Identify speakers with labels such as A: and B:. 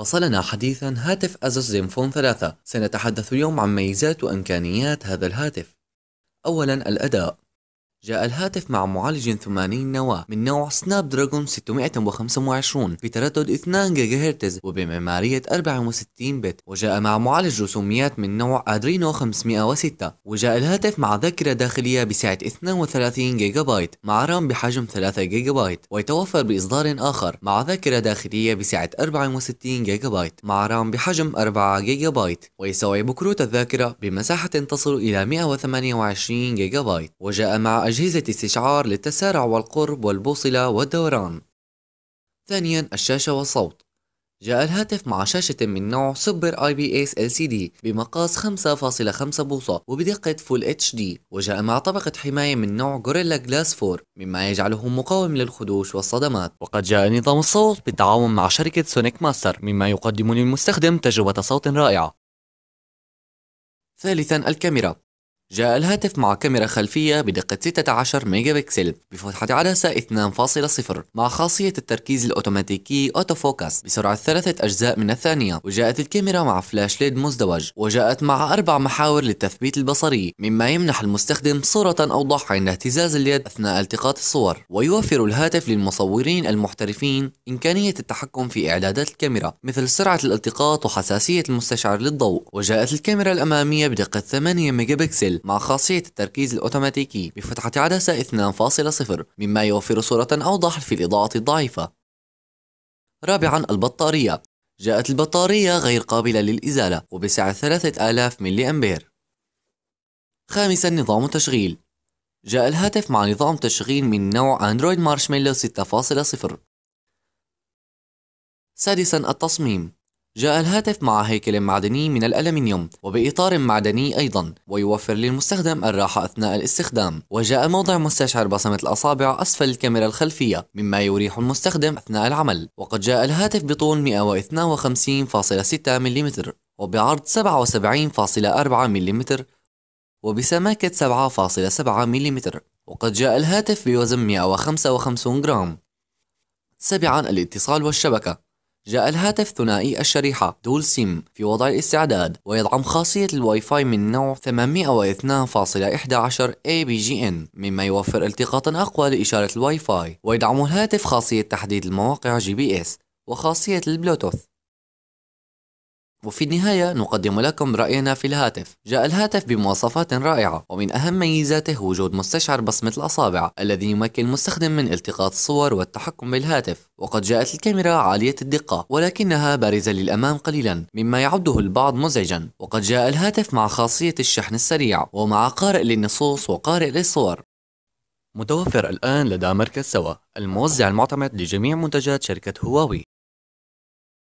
A: وصلنا حديثا هاتف أزوس زينفون 3 سنتحدث اليوم عن ميزات وإمكانيات هذا الهاتف أولا الأداء جاء الهاتف مع معالج 80 نواة من نوع سناب دراجون 625 بتردد 2 جيجا هرتز وبمعمارية 64 بت وجاء مع معالج رسوميات من نوع أدرينو 506 وجاء الهاتف مع ذاكرة داخلية بسعة 32 جيجا بايت مع رام بحجم 3 جيجا بايت ويتوفر بإصدار آخر مع ذاكرة داخلية بسعة 64 جيجا بايت مع رام بحجم 4 جيجا بايت ويستوعب كروت الذاكرة بمساحة تصل إلى 128 جيجا بايت وجاء مع أجهزة استشعار للتسارع والقرب والبوصلة والدوران. ثانيا الشاشة والصوت جاء الهاتف مع شاشة من نوع سوبر اي بي اس ال سي دي بمقاس 5.5 بوصة وبدقة فول اتش دي وجاء مع طبقة حماية من نوع غوريلا جلاس 4 مما يجعله مقاوم للخدوش والصدمات وقد جاء نظام الصوت بالتعاون مع شركة سونيك ماستر مما يقدم للمستخدم تجربة صوت رائعة ثالثا الكاميرا جاء الهاتف مع كاميرا خلفية بدقة 16 ميجا بكسل بفتحة عدسة 2.0 مع خاصية التركيز الأوتوماتيكي أوتو فوكس بسرعة ثلاثة أجزاء من الثانية وجاءت الكاميرا مع فلاش ليد مزدوج وجاءت مع أربع محاور للتثبيت البصري مما يمنح المستخدم صورة أوضح عند اهتزاز اليد أثناء التقاط الصور ويوفر الهاتف للمصورين المحترفين إمكانية التحكم في إعدادات الكاميرا مثل سرعة الالتقاط وحساسية المستشعر للضوء وجاءت الكاميرا الأمامية بدقة 8 ميجا بكسل مع خاصية التركيز الأوتوماتيكي بفتحة عدسة 2.0 مما يوفر صورة أوضح في الإضاءة الضعيفة رابعا البطارية جاءت البطارية غير قابلة للإزالة وبسعة 3000 ملي أمبير خامسا نظام التشغيل جاء الهاتف مع نظام تشغيل من نوع أندرويد مارشميلو 6.0 سادسا التصميم جاء الهاتف مع هيكل معدني من الألمنيوم وبإطار معدني أيضا ويوفر للمستخدم الراحة أثناء الاستخدام وجاء موضع مستشعر بصمة الأصابع أسفل الكاميرا الخلفية مما يريح المستخدم أثناء العمل وقد جاء الهاتف بطول 152.6 ملم وبعرض 77.4 ملم وبسماكة 7.7 ملم وقد جاء الهاتف بوزن 155 جرام سابعا الاتصال والشبكة جاء الهاتف ثنائي الشريحة دول سيم في وضع الاستعداد ويدعم خاصية الواي فاي من نوع 802.11 ABGN مما يوفر التقاطا أقوى لإشارة الواي فاي ويدعم الهاتف خاصية تحديد المواقع جي بي اس وخاصية البلوتوث وفي النهاية نقدم لكم رأينا في الهاتف جاء الهاتف بمواصفات رائعة ومن أهم ميزاته وجود مستشعر بصمة الأصابع الذي يمكن المستخدم من التقاط الصور والتحكم بالهاتف وقد جاءت الكاميرا عالية الدقة ولكنها بارزة للأمام قليلا مما يعده البعض مزعجا وقد جاء الهاتف مع خاصية الشحن السريع ومع قارئ للنصوص وقارئ للصور متوفر الآن لدى مركز سوا الموزع المعتمد لجميع منتجات شركة هواوي